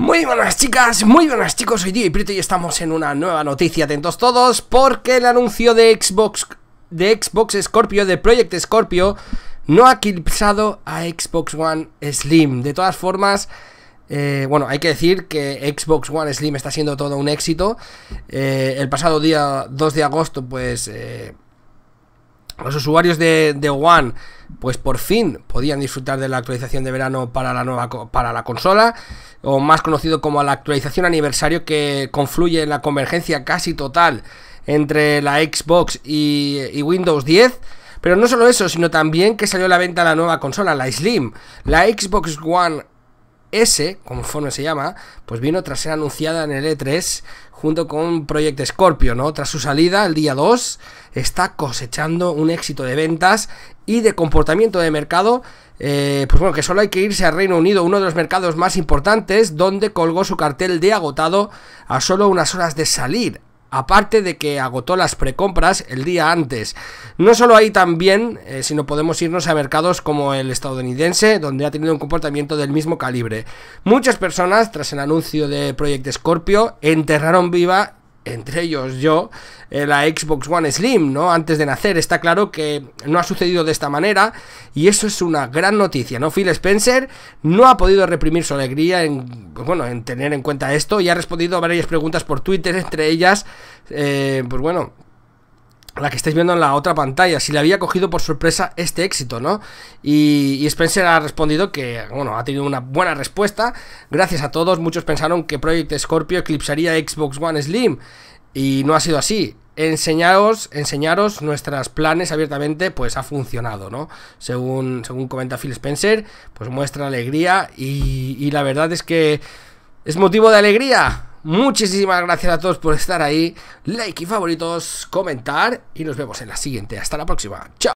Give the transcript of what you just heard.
Muy buenas chicas, muy buenas chicos, soy y Prito y estamos en una nueva noticia, atentos todos, porque el anuncio de Xbox, de Xbox Scorpio, de Project Scorpio, no ha eclipsado a Xbox One Slim. De todas formas, eh, bueno, hay que decir que Xbox One Slim está siendo todo un éxito. Eh, el pasado día 2 de agosto, pues... Eh, los usuarios de, One, pues por fin podían disfrutar de la actualización de verano para la nueva para la consola, o más conocido como la actualización aniversario que confluye en la convergencia casi total entre la Xbox y, y Windows 10. Pero no solo eso, sino también que salió a la venta la nueva consola, la Slim, la Xbox One S, conforme se llama, pues vino tras ser anunciada en el E3 junto con Project Scorpio, ¿no? Tras su salida el día 2, está cosechando un éxito de ventas y de comportamiento de mercado, eh, pues bueno, que solo hay que irse al Reino Unido, uno de los mercados más importantes, donde colgó su cartel de agotado a solo unas horas de salir aparte de que agotó las precompras el día antes. No solo ahí también, eh, sino podemos irnos a mercados como el estadounidense, donde ha tenido un comportamiento del mismo calibre. Muchas personas, tras el anuncio de Project Scorpio, enterraron viva entre ellos yo, eh, la Xbox One Slim, ¿no? Antes de nacer. Está claro que no ha sucedido de esta manera y eso es una gran noticia, ¿no? Phil Spencer no ha podido reprimir su alegría en, pues bueno, en tener en cuenta esto y ha respondido a varias preguntas por Twitter, entre ellas, eh, pues bueno, la que estáis viendo en la otra pantalla, si le había cogido por sorpresa este éxito, ¿no? Y, Spencer ha respondido que, bueno, ha tenido una buena respuesta. Gracias a todos, muchos pensaron que Project Scorpio eclipsaría Xbox One Slim. Y no ha sido así. Enseñaros, enseñaros nuestros planes abiertamente, pues ha funcionado, ¿no? Según, según comenta Phil Spencer, pues muestra alegría y, y la verdad es que es motivo de alegría Muchísimas gracias a todos por estar ahí. Like y favoritos, comentar y nos vemos en la siguiente. Hasta la próxima. Chao.